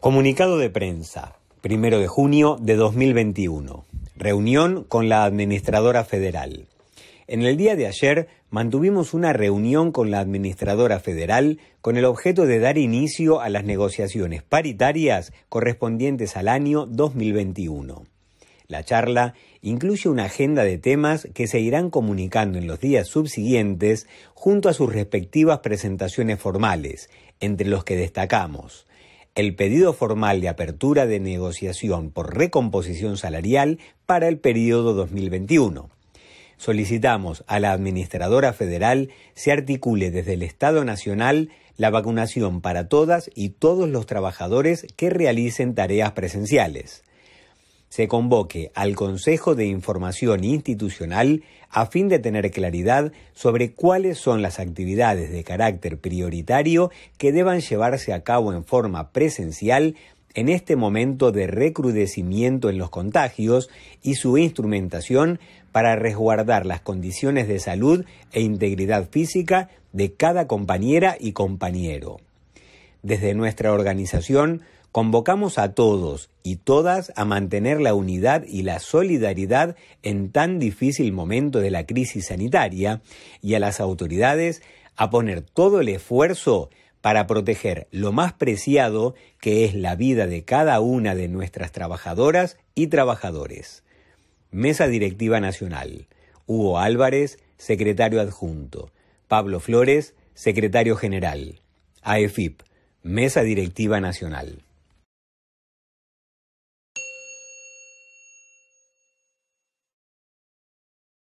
Comunicado de prensa, 1 de junio de 2021. Reunión con la Administradora Federal. En el día de ayer mantuvimos una reunión con la Administradora Federal con el objeto de dar inicio a las negociaciones paritarias correspondientes al año 2021. La charla incluye una agenda de temas que se irán comunicando en los días subsiguientes junto a sus respectivas presentaciones formales, entre los que destacamos el pedido formal de apertura de negociación por recomposición salarial para el periodo 2021. Solicitamos a la Administradora Federal se articule desde el Estado Nacional la vacunación para todas y todos los trabajadores que realicen tareas presenciales se convoque al Consejo de Información Institucional a fin de tener claridad sobre cuáles son las actividades de carácter prioritario que deban llevarse a cabo en forma presencial en este momento de recrudecimiento en los contagios y su instrumentación para resguardar las condiciones de salud e integridad física de cada compañera y compañero. Desde nuestra organización, Convocamos a todos y todas a mantener la unidad y la solidaridad en tan difícil momento de la crisis sanitaria y a las autoridades a poner todo el esfuerzo para proteger lo más preciado que es la vida de cada una de nuestras trabajadoras y trabajadores. Mesa Directiva Nacional. Hugo Álvarez, secretario adjunto. Pablo Flores, secretario general. AEFIP, Mesa Directiva Nacional.